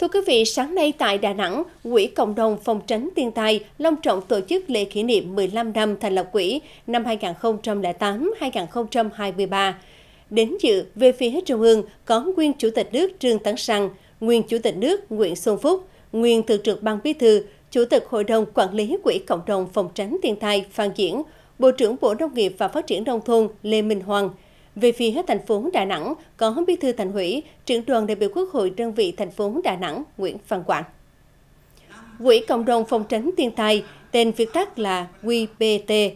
Thưa quý vị, sáng nay tại Đà Nẵng, Quỹ Cộng đồng Phòng tránh thiên tai long trọng tổ chức lễ kỷ niệm 15 năm thành lập quỹ năm 2008-2023. Đến dự về phía Trung ương có nguyên Chủ tịch nước Trương Tấn Sang, nguyên Chủ tịch nước Nguyễn Xuân Phúc, nguyên Thường trực Ban Bí thư, Chủ tịch Hội đồng Quản lý Quỹ Cộng đồng Phòng tránh thiên tai Phan Diễn, Bộ trưởng Bộ Nông nghiệp và Phát triển Nông thôn Lê Minh Hoàng – về phía hết thành phố Đà Nẵng, có bí thư thành ủy, trưởng đoàn đại biểu Quốc hội đơn vị thành phố Đà Nẵng Nguyễn Văn Quảng. Quỹ Cộng đồng Phòng tránh thiên tai, tên viết tắt là QPT,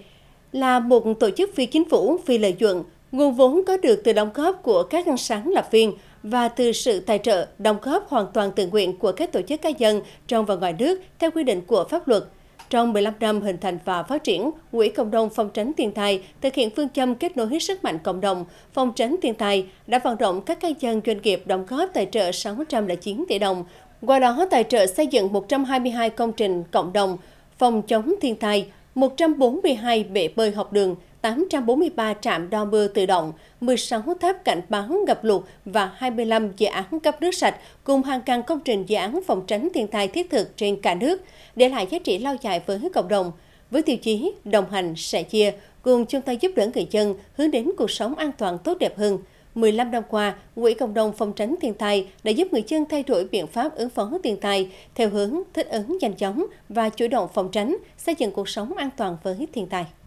là một tổ chức phi chính phủ, phi lợi nhuận. Nguồn vốn có được từ đóng góp của các ngân sáng lập viên và từ sự tài trợ, đóng góp hoàn toàn tự nguyện của các tổ chức cá nhân trong và ngoài nước theo quy định của pháp luật – trong 15 năm hình thành và phát triển, Quỹ Cộng đồng Phòng tránh thiên tai thực hiện phương châm kết nối hết sức mạnh cộng đồng, phòng tránh thiên tai đã vận động các cá nhân doanh nghiệp đóng góp tài trợ 609 tỷ đồng, qua đó tài trợ xây dựng 122 công trình cộng đồng, phòng chống thiên tai, 142 bể bơi học đường, 843 trạm đo mưa tự động, 16 tháp cảnh báo ngập lụt và 25 dự án cấp nước sạch cùng hàng ngàn công trình dự án phòng tránh thiên tai thiết thực trên cả nước, để lại giá trị lao dài với cộng đồng. Với tiêu chí đồng hành sẻ chia, cùng chung tay giúp đỡ người dân hướng đến cuộc sống an toàn tốt đẹp hơn. 15 năm qua, Quỹ Cộng đồng Phòng tránh thiên tai đã giúp người dân thay đổi biện pháp ứng phó thiên tai theo hướng thích ứng nhanh chóng và chủ động phòng tránh, xây dựng cuộc sống an toàn với thiên tai.